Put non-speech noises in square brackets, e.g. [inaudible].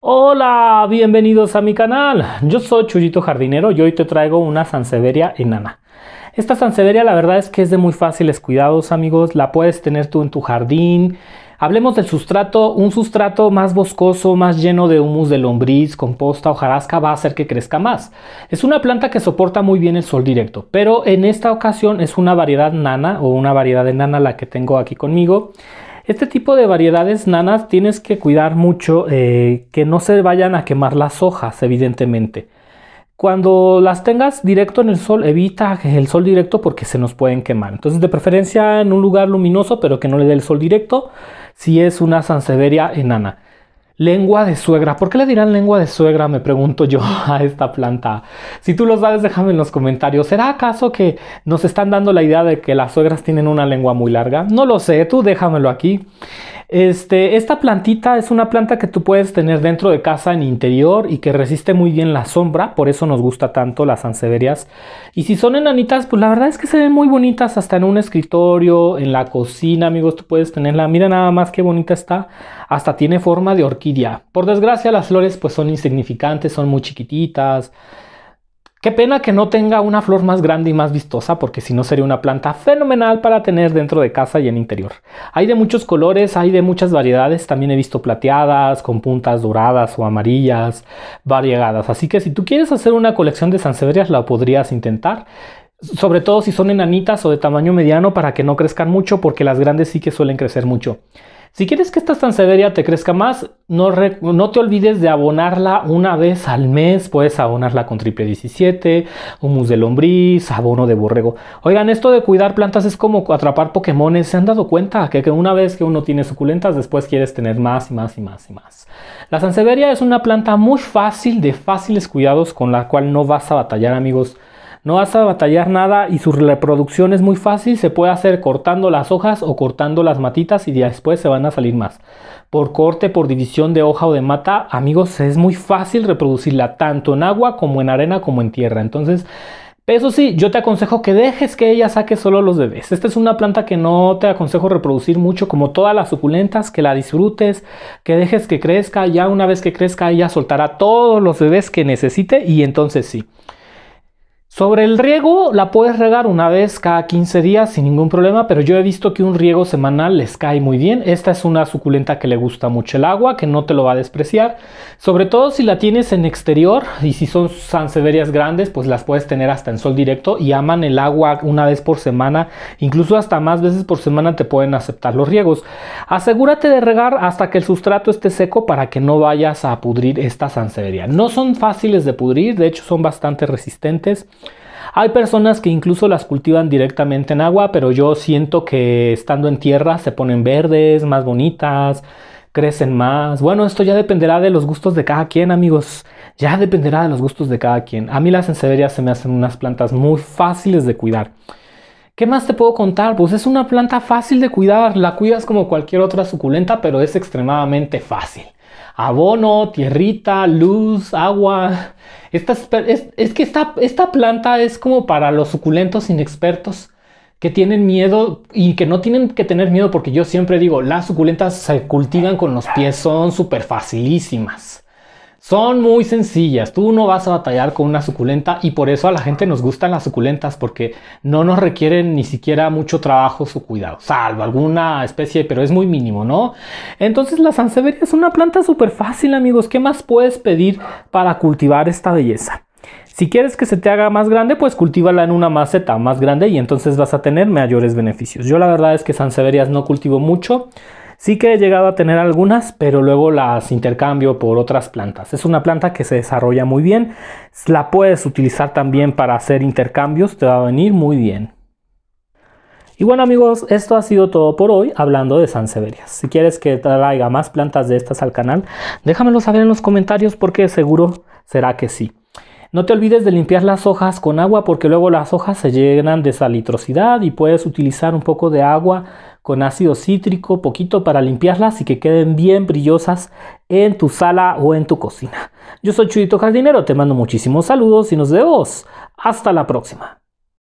Hola, bienvenidos a mi canal. Yo soy Chuyito Jardinero y hoy te traigo una Sanseveria enana. Esta Sanseveria la verdad es que es de muy fáciles cuidados amigos, la puedes tener tú en tu jardín. Hablemos del sustrato, un sustrato más boscoso, más lleno de humus de lombriz, composta, hojarasca, va a hacer que crezca más. Es una planta que soporta muy bien el sol directo, pero en esta ocasión es una variedad nana o una variedad enana la que tengo aquí conmigo. Este tipo de variedades nanas tienes que cuidar mucho eh, que no se vayan a quemar las hojas, evidentemente. Cuando las tengas directo en el sol, evita el sol directo porque se nos pueden quemar. Entonces, de preferencia en un lugar luminoso, pero que no le dé el sol directo, si es una Sanseveria enana. Lengua de suegra. ¿Por qué le dirán lengua de suegra? Me pregunto yo [laughs] a esta planta. Si tú lo sabes, déjame en los comentarios. ¿Será acaso que nos están dando la idea de que las suegras tienen una lengua muy larga? No lo sé, tú déjamelo aquí. Este, esta plantita es una planta que tú puedes tener dentro de casa en interior y que resiste muy bien la sombra, por eso nos gusta tanto las anseverias. Y si son enanitas, pues la verdad es que se ven muy bonitas hasta en un escritorio, en la cocina, amigos, tú puedes tenerla. Mira nada más qué bonita está, hasta tiene forma de orquídea por desgracia las flores pues son insignificantes, son muy chiquititas. Qué pena que no tenga una flor más grande y más vistosa porque si no sería una planta fenomenal para tener dentro de casa y en interior. Hay de muchos colores, hay de muchas variedades, también he visto plateadas, con puntas doradas o amarillas, variegadas. Así que si tú quieres hacer una colección de sansevierias la podrías intentar sobre todo si son enanitas o de tamaño mediano para que no crezcan mucho porque las grandes sí que suelen crecer mucho. Si quieres que esta sanseveria te crezca más, no, te olvides de abonarla una vez al mes. Puedes abonarla con triple 17, humus de lombriz, abono de borrego. Oigan, esto de cuidar plantas es como atrapar pokemones. ¿Se han dado cuenta que, que una vez que uno tiene suculentas, después quieres tener más y más y más y más? La sanseveria es una planta muy fácil, de fáciles cuidados, con la cual no vas a batallar, amigos. No vas a batallar nada y su reproducción es muy fácil, se puede hacer cortando las hojas o cortando las matitas y después se van a salir más. Por corte, por división de hoja o de mata, amigos, es muy fácil reproducirla tanto en agua como en arena como en tierra. Entonces, eso sí, yo te aconsejo que dejes que ella saque solo los bebés. Esta es una planta que no te aconsejo reproducir mucho, como todas las suculentas, que la disfrutes, que dejes que crezca. Ya una vez que crezca, ella soltará todos los bebés que necesite y entonces sí. Sobre el riego, la puedes regar una vez cada 15 días sin ningún problema, pero yo he visto que un riego semanal les cae muy bien. Esta es una suculenta que le gusta mucho el agua, que no te lo va a despreciar. Sobre todo si la tienes en exterior y si son sanseverias grandes, pues las puedes tener hasta en sol directo y aman el agua una vez por semana. Incluso hasta más veces por semana te pueden aceptar los riegos. Asegúrate de regar hasta que el sustrato esté seco para que no vayas a pudrir esta sanseveria. No son fáciles de pudrir, de hecho son bastante resistentes. Hay personas que incluso las cultivan directamente en agua, pero yo siento que estando en tierra se ponen verdes, más bonitas, crecen más. Bueno, esto ya dependerá de los gustos de cada quien, amigos. Ya dependerá de los gustos de cada quien. A mí las enseverias se me hacen unas plantas muy fáciles de cuidar. ¿Qué más te puedo contar? Pues es una planta fácil de cuidar, la cuidas como cualquier otra suculenta, pero es extremadamente fácil abono, tierrita, luz, agua. es, que esta, esta planta es como para los suculentos inexpertos que tienen miedo y que no tienen que tener miedo porque yo siempre digo, las suculentas se cultivan con los pies, son súper facilísimas. Son muy sencillas, tú no vas a batallar con una suculenta y por eso a la gente nos gustan las suculentas porque no nos requieren ni siquiera mucho trabajo su cuidado, salvo alguna especie, pero es muy mínimo, ¿no? Entonces la Sanseveria es una planta súper fácil, amigos, ¿qué más puedes pedir para cultivar esta belleza? Si quieres que se te haga más grande, pues cultívala en una maceta más grande y entonces vas a tener mayores beneficios. Yo la verdad es que sanseverias no cultivo mucho, Sí que he llegado a tener algunas, pero luego las intercambio por otras plantas. Es una planta que se desarrolla muy bien. La puedes utilizar también para hacer intercambios, te va a venir muy bien. Y bueno amigos, esto ha sido todo por hoy hablando de sanseverias. Si quieres que traiga más plantas de estas al canal, déjamelo saber en los comentarios porque seguro será que sí. No te olvides de limpiar las hojas con agua porque luego las hojas se llenan de salitrosidad y puedes utilizar un poco de agua con ácido cítrico, poquito para limpiarlas y que queden bien brillosas en tu sala o en tu cocina. Yo soy Chudito Jardinero, te mando muchísimos saludos y nos vemos. Hasta la próxima.